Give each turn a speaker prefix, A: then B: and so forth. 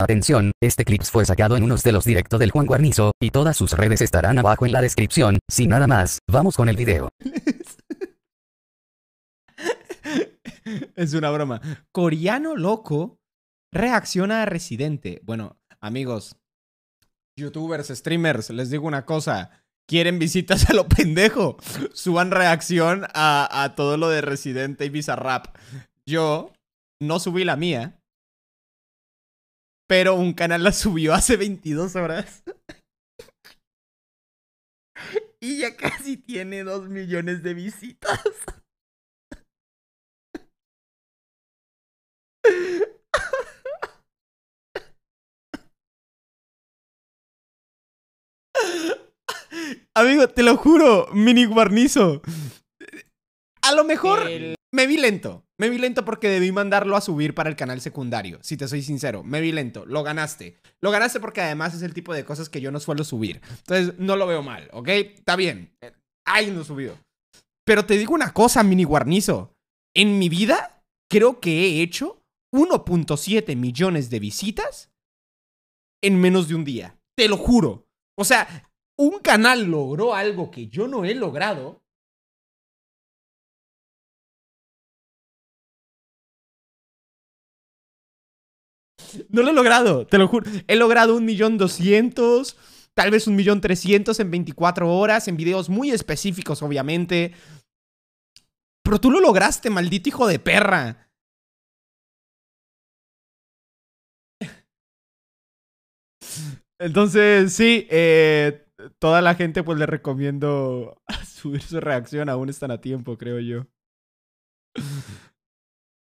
A: Atención, este clip fue sacado en unos de los directos del Juan Guarnizo, y todas sus redes estarán abajo en la descripción. Sin nada más, vamos con el video. es una broma. Coreano loco reacciona a Residente. Bueno, amigos, youtubers, streamers, les digo una cosa. Quieren visitas a lo pendejo. Suban reacción a, a todo lo de Residente y Bizarrap. Yo no subí la mía pero un canal la subió hace 22 horas. y ya casi tiene 2 millones de visitas. Amigo, te lo juro, mini guarnizo. A lo mejor me vi lento. Me vi lento porque debí mandarlo a subir para el canal secundario. Si te soy sincero, me vi lento. Lo ganaste. Lo ganaste porque además es el tipo de cosas que yo no suelo subir. Entonces, no lo veo mal, ¿ok? Está bien. Eh, Ay, no subido. Pero te digo una cosa, mini guarnizo. En mi vida, creo que he hecho 1.7 millones de visitas en menos de un día. Te lo juro. O sea, un canal logró algo que yo no he logrado No lo he logrado, te lo juro. He logrado un millón doscientos, tal vez un millón trescientos en 24 horas, en videos muy específicos, obviamente. Pero tú lo lograste, maldito hijo de perra. Entonces, sí, eh, toda la gente pues le recomiendo subir su reacción, aún están a tiempo, creo yo.